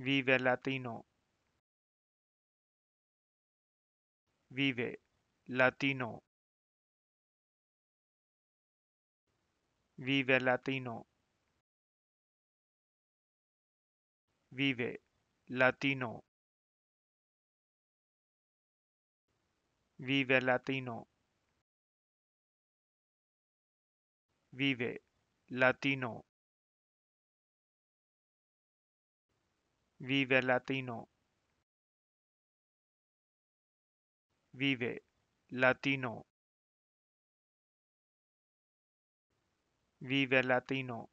Vive Latino. Vive Latino. Vive Latino. Vive Latino. Vive Latino. Vive Latino. Vive Latino. Vive Latino. Vive Latino.